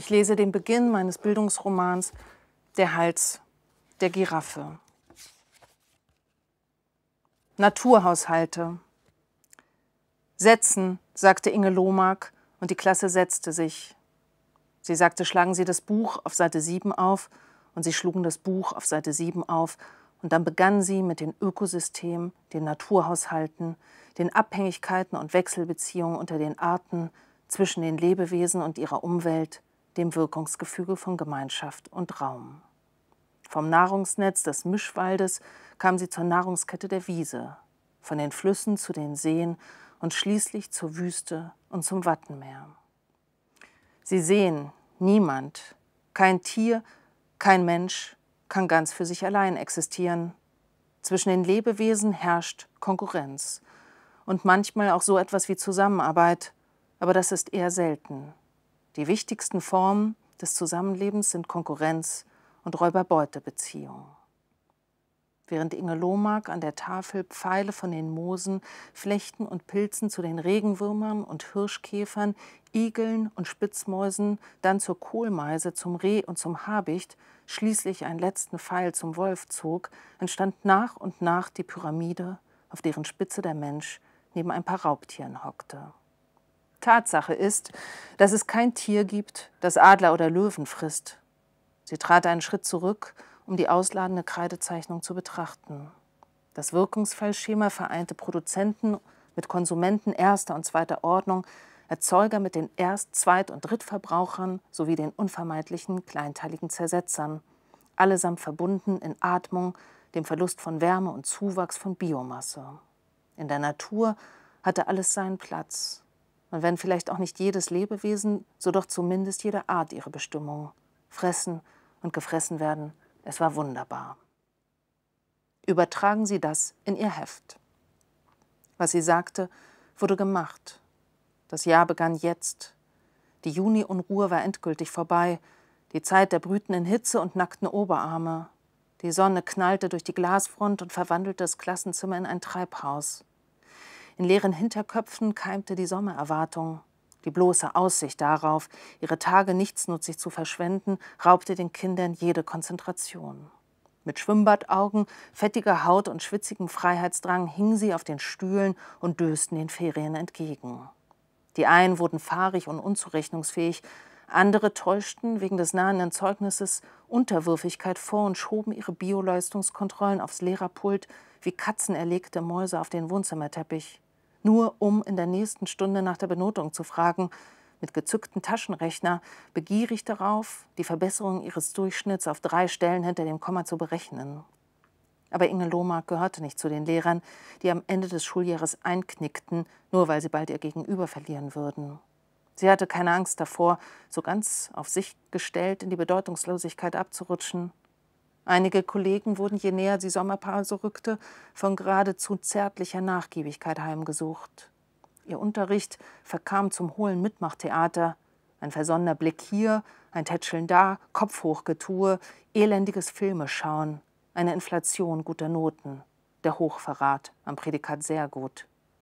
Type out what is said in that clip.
Ich lese den Beginn meines Bildungsromans Der Hals der Giraffe. Naturhaushalte. Setzen, sagte Inge Lomak, und die Klasse setzte sich. Sie sagte, schlagen Sie das Buch auf Seite 7 auf, und sie schlugen das Buch auf Seite 7 auf, und dann begann sie mit den Ökosystemen, den Naturhaushalten, den Abhängigkeiten und Wechselbeziehungen unter den Arten, zwischen den Lebewesen und ihrer Umwelt, dem Wirkungsgefüge von Gemeinschaft und Raum. Vom Nahrungsnetz des Mischwaldes kam sie zur Nahrungskette der Wiese, von den Flüssen zu den Seen und schließlich zur Wüste und zum Wattenmeer. Sie sehen, niemand, kein Tier, kein Mensch kann ganz für sich allein existieren. Zwischen den Lebewesen herrscht Konkurrenz und manchmal auch so etwas wie Zusammenarbeit, aber das ist eher selten. Die wichtigsten Formen des Zusammenlebens sind Konkurrenz und Räuber-Beute-Beziehung. Während Inge Lohmark an der Tafel Pfeile von den Moosen, Flechten und Pilzen zu den Regenwürmern und Hirschkäfern, Igeln und Spitzmäusen, dann zur Kohlmeise, zum Reh und zum Habicht, schließlich einen letzten Pfeil zum Wolf zog, entstand nach und nach die Pyramide, auf deren Spitze der Mensch neben ein paar Raubtieren hockte. Tatsache ist, dass es kein Tier gibt, das Adler oder Löwen frisst. Sie trat einen Schritt zurück, um die ausladende Kreidezeichnung zu betrachten. Das Wirkungsfallschema vereinte Produzenten mit Konsumenten erster und zweiter Ordnung, Erzeuger mit den Erst-, Zweit- und Drittverbrauchern sowie den unvermeidlichen kleinteiligen Zersetzern, allesamt verbunden in Atmung, dem Verlust von Wärme und Zuwachs von Biomasse. In der Natur hatte alles seinen Platz, und wenn vielleicht auch nicht jedes Lebewesen, so doch zumindest jede Art ihre Bestimmung. Fressen und gefressen werden, es war wunderbar. Übertragen Sie das in Ihr Heft. Was sie sagte, wurde gemacht. Das Jahr begann jetzt. Die Juni-Unruhe war endgültig vorbei. Die Zeit der brütenden Hitze und nackten Oberarme. Die Sonne knallte durch die Glasfront und verwandelte das Klassenzimmer in ein Treibhaus. In leeren Hinterköpfen keimte die Sommererwartung. Die bloße Aussicht darauf, ihre Tage nichtsnutzig zu verschwenden, raubte den Kindern jede Konzentration. Mit Schwimmbadaugen, fettiger Haut und schwitzigem Freiheitsdrang hingen sie auf den Stühlen und dösten den Ferien entgegen. Die einen wurden fahrig und unzurechnungsfähig, andere täuschten wegen des nahenden Zeugnisses Unterwürfigkeit vor und schoben ihre Bioleistungskontrollen aufs Lehrerpult wie katzenerlegte Mäuse auf den Wohnzimmerteppich nur um in der nächsten Stunde nach der Benotung zu fragen, mit gezücktem Taschenrechner, begierig darauf, die Verbesserung ihres Durchschnitts auf drei Stellen hinter dem Komma zu berechnen. Aber Inge Lohmark gehörte nicht zu den Lehrern, die am Ende des Schuljahres einknickten, nur weil sie bald ihr Gegenüber verlieren würden. Sie hatte keine Angst davor, so ganz auf sich gestellt in die Bedeutungslosigkeit abzurutschen. Einige Kollegen wurden, je näher die Sommerpause rückte, von geradezu zärtlicher Nachgiebigkeit heimgesucht. Ihr Unterricht verkam zum hohlen Mitmachtheater. Ein versonnener Blick hier, ein Tätscheln da, Kopfhochgetue, elendiges Filmeschauen, eine Inflation guter Noten, der Hochverrat am Prädikat sehr gut.